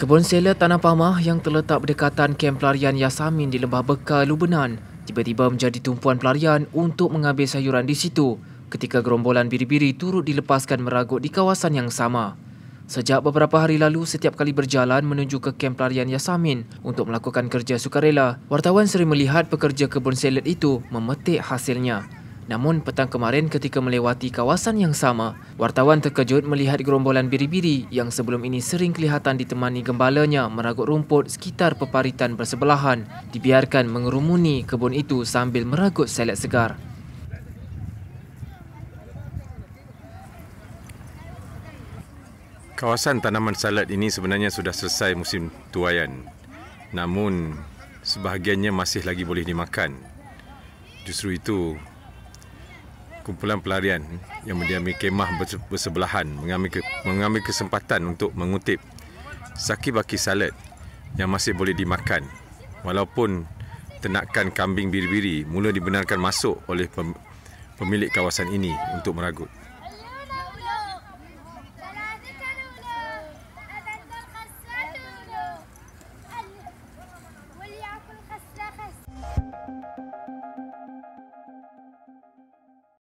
Kebun sela tanah pamah yang terletak berdekatan kem pelarian Yasamin di Lembah Bekal, Lubenan tiba-tiba menjadi tumpuan pelarian untuk mengambil sayuran di situ ketika gerombolan biri-biri turut dilepaskan meragut di kawasan yang sama. Sejak beberapa hari lalu, setiap kali berjalan menuju ke kem pelarian Yasamin untuk melakukan kerja sukarela, wartawan sering melihat pekerja kebun selet itu memetik hasilnya. Namun petang kemarin ketika melewati kawasan yang sama, wartawan terkejut melihat gerombolan biri-biri yang sebelum ini sering kelihatan ditemani gembalanya meragut rumput sekitar peparitan bersebelahan dibiarkan mengerumuni kebun itu sambil meragut salad segar. Kawasan tanaman salad ini sebenarnya sudah selesai musim tuayan. Namun, sebahagiannya masih lagi boleh dimakan. Justru itu, kumpulan pelarian yang mendiami kemah bersebelahan mengambil, kesempatan untuk mengutip saki baki salad yang masih boleh dimakan walaupun ternakan kambing biri-biri mula dibenarkan masuk oleh pemilik kawasan ini untuk meragut.